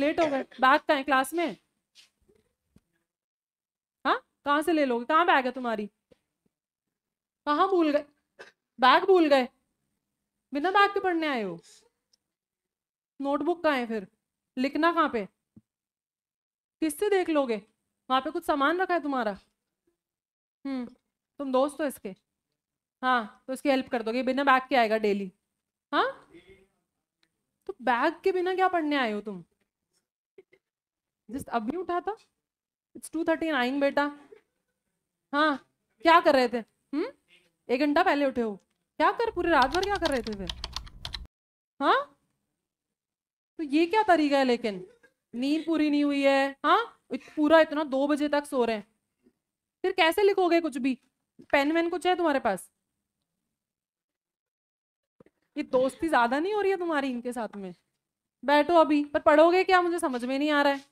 Late हो गए bag कहा है क्लास में हाँ कहाँ से ले लोगे कहाँ बैग है तुम्हारी कहाँ भूल गए बैग भूल गए बिना बैग के पढ़ने आए हो नोटबुक कहाँ है फिर लिखना कहाँ पे किससे देख लोगे वहाँ पे कुछ सामान रखा है तुम्हारा हम्म तुम दोस्त हो इसके हाँ तो इसकी हेल्प कर दोगे बिना बैग के आएगा डेली हाँ तो बैग के बिना क्या पढ़ने आए हो तुम जस्ट अभी उठा था इट्स टू थर्टी नाइन बेटा हाँ क्या कर रहे थे हम्म एक घंटा पहले उठे हो क्या कर पूरे रात भर क्या कर रहे थे फिर हाँ तो ये क्या तरीका है लेकिन नींद पूरी नहीं हुई है हाँ पूरा इतना दो बजे तक सो रहे हैं फिर कैसे लिखोगे कुछ भी पेन वेन कुछ है तुम्हारे पास ये दोस्ती ज्यादा नहीं हो रही है तुम्हारी इनके साथ में बैठो अभी पर पढ़ोगे क्या मुझे समझ में नहीं आ रहा है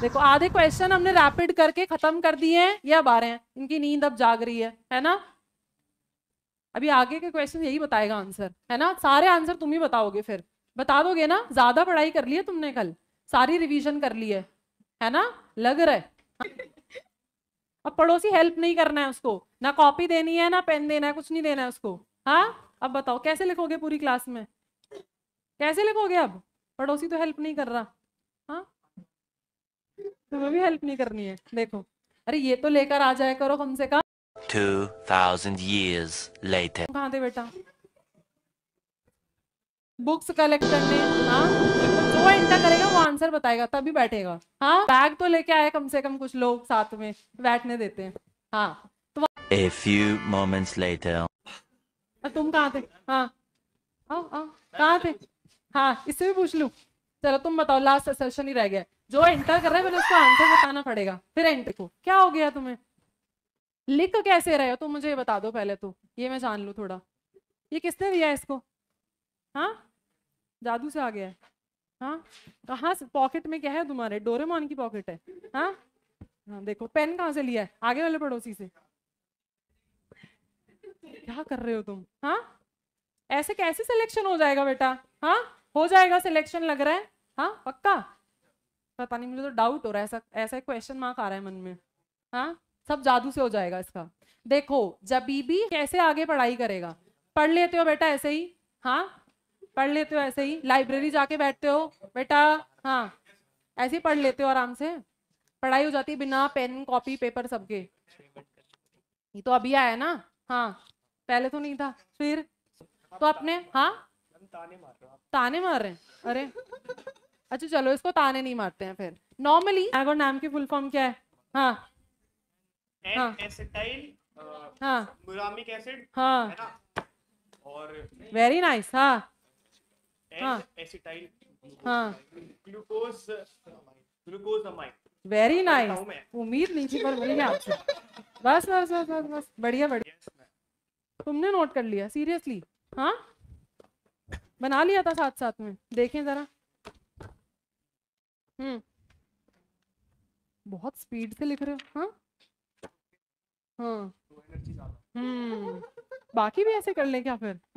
देखो आधे क्वेश्चन हमने रैपिड करके खत्म कर दिए हैं या बारह हैं इनकी नींद अब जाग रही है है ना अभी आगे के क्वेश्चन यही बताएगा आंसर है ना सारे आंसर तुम ही बताओगे फिर बता दोगे ना ज्यादा पढ़ाई कर ली है तुमने कल सारी रिविजन कर ली है है ना लग रहा है अब पड़ोसी हेल्प नहीं करना है उसको ना कॉपी देनी है ना पेन देना है कुछ नहीं देना है उसको हाँ अब बताओ कैसे लिखोगे पूरी क्लास में कैसे लिखोगे अब पड़ोसी तो हेल्प नहीं कर रहा हाँ तुम्हें भी हेल्प नहीं करनी है देखो अरे ये तो लेकर आ जाए करो कम से कम टू थाउजेंड years later कहा थे बेटा बुक्स कलेक्ट करने हाँ? जो एंटर करेगा वो आंसर बताएगा तभी बैठेगा हाँ बैग तो लेके आए कम से कम कुछ लोग साथ में बैठने देते हैं हाँ तो a few moments moments later. तुम कहाँ थे हाँ आओ आओ कहाँ थे हाँ इससे भी पूछ लू चलो तुम बताओ लास्ट सेशन ही रह गया जो एंटर कर रहा है उसको आंसर बताना पड़ेगा फिर एंटर को क्या हो गया तुम्हें लिख कैसे रहे हो तुम मुझे बता दो पहले तो ये मैं जान लू थोड़ा ये किसने दिया इसको हाँ जादू से आ गया है हाँ कहाँ से पॉकेट में क्या है तुम्हारे डोरेमोन की पॉकेट है हाँ हाँ देखो पेन कहाँ से लिया है आगे वाले पड़ोसी से क्या कर रहे हो तुम हाँ ऐसे कैसे सिलेक्शन हो जाएगा बेटा हाँ हो जाएगा सिलेक्शन लग रहा है हाँ पक्का पता नहीं मुझे तो डाउट हो रहा है ऐसा ऐसा एक क्वेश्चन मार्क आ रहा है मन में हाँ सब जादू से हो जाएगा इसका देखो जब बीबी कैसे आगे पढ़ाई करेगा पढ़ लेते हो बेटा ऐसे ही हाँ पढ़ लेते हो ऐसे ही लाइब्रेरी जाके बैठते हो बेटा हाँ ऐसे ही पढ़ लेते हो आराम से पढ़ाई हो जाती है बिना पेन कॉपी पेपर सबके ये तो अभी आया ना हाँ पहले तो नहीं था फिर तो अपने हाँ ताने मार रहे अरे अच्छा चलो इसको ताने नहीं मारते हैं फिर नॉर्मली नाम की फुल फॉर्म क्या है हाँ हाँ हाँ एसिड हाँ और वेरी नाइस हाँ हाँ हाँ ग्लूकोज ग्लूकोज वेरी नाइस उम्मीद नहीं थी पर मिल गया आपसे बस बस बस बस बस बढ़िया बढ़िया तुमने नोट कर लिया सीरियसली हाँ बना लिया था साथ साथ में देखें जरा हम्म बहुत स्पीड से लिख रहे हो हाँ हाँ हम्म बाकी भी ऐसे कर ले क्या फिर